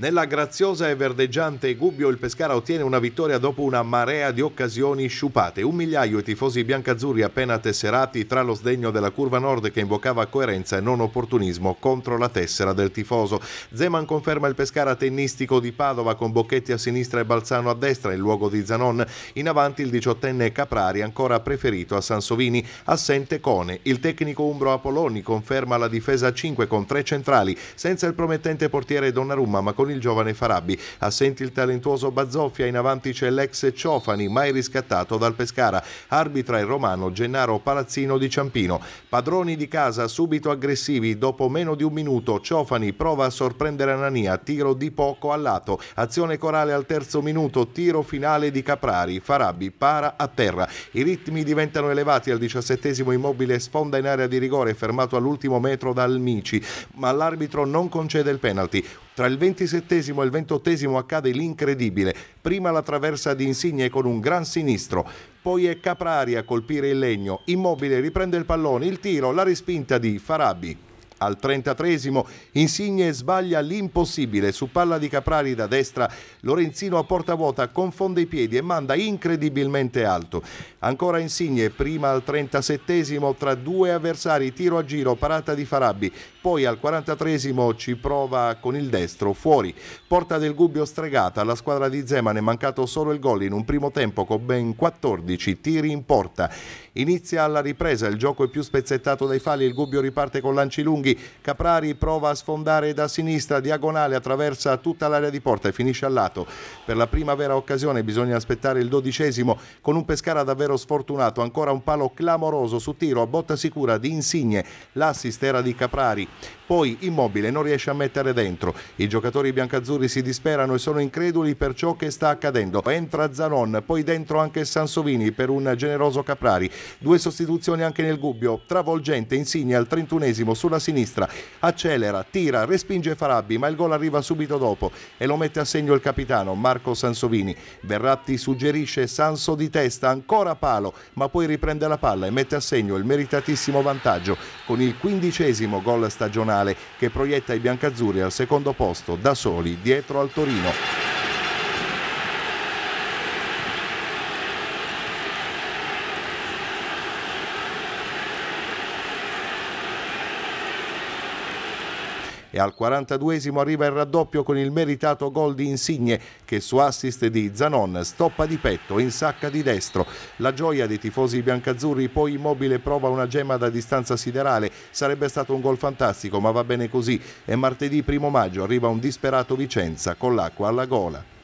Nella graziosa e verdeggiante Gubbio il Pescara ottiene una vittoria dopo una marea di occasioni sciupate. Un migliaio di tifosi biancazzurri appena tesserati tra lo sdegno della curva nord che invocava coerenza e non opportunismo contro la tessera del tifoso. Zeman conferma il Pescara tennistico di Padova con Bocchetti a sinistra e Balzano a destra in luogo di Zanon. In avanti il diciottenne Caprari ancora preferito a Sansovini, assente Cone. Il tecnico umbro Apolloni conferma la difesa 5 con tre centrali, senza il promettente portiere Donnarumma ma con il giovane Farabi. Assenti il talentuoso Bazzoffia, in avanti c'è l'ex Ciofani, mai riscattato dal Pescara. Arbitra il romano Gennaro Palazzino di Ciampino. Padroni di casa subito aggressivi, dopo meno di un minuto Ciofani prova a sorprendere Anania, tiro di poco a lato. Azione corale al terzo minuto, tiro finale di Caprari. Farabi para a terra. I ritmi diventano elevati al diciassettesimo immobile sfonda in area di rigore fermato all'ultimo metro dal Mici, ma l'arbitro non concede il penalty. Tra il 27 e il 28 accade l'incredibile. Prima la traversa di Insigne con un gran sinistro, poi è Caprari a colpire il legno. Immobile riprende il pallone, il tiro, la respinta di Farabi. Al 33 Insigne sbaglia l'impossibile su palla di Caprari da destra, Lorenzino a porta vuota confonde i piedi e manda incredibilmente alto. Ancora Insigne, prima al 37 tra due avversari, tiro a giro, parata di Farabbi, poi al 43 ci prova con il destro, fuori. Porta del Gubbio stregata, alla squadra di Zeman è mancato solo il gol in un primo tempo con ben 14 tiri in porta. Inizia alla ripresa, il gioco è più spezzettato dai falli, il Gubbio riparte con lanci lunghi, minuti. Caprari prova a sfondare da sinistra, diagonale, attraversa tutta l'area di porta e finisce al lato. Per la prima vera occasione bisogna aspettare il dodicesimo con un Pescara davvero sfortunato, ancora un palo clamoroso su tiro a botta sicura di Insigne, l'assist era di Caprari. Poi Immobile non riesce a mettere dentro. I giocatori biancazzurri si disperano e sono increduli per ciò che sta accadendo. Entra Zanon, poi dentro anche Sansovini per un generoso Caprari. Due sostituzioni anche nel Gubbio, travolgente Insigne al 31 sulla sinistra sinistra, accelera, tira, respinge Farabbi, ma il gol arriva subito dopo e lo mette a segno il capitano Marco Sansovini. Verratti suggerisce Sanso di testa, ancora palo, ma poi riprende la palla e mette a segno il meritatissimo vantaggio con il quindicesimo gol stagionale che proietta i biancazzurri al secondo posto da soli dietro al Torino. e al 42esimo arriva il raddoppio con il meritato gol di Insigne che su assist di Zanon stoppa di petto e insacca di destro. La gioia dei tifosi biancazzurri poi immobile prova una gemma da distanza siderale, sarebbe stato un gol fantastico ma va bene così e martedì 1 maggio arriva un disperato Vicenza con l'acqua alla gola.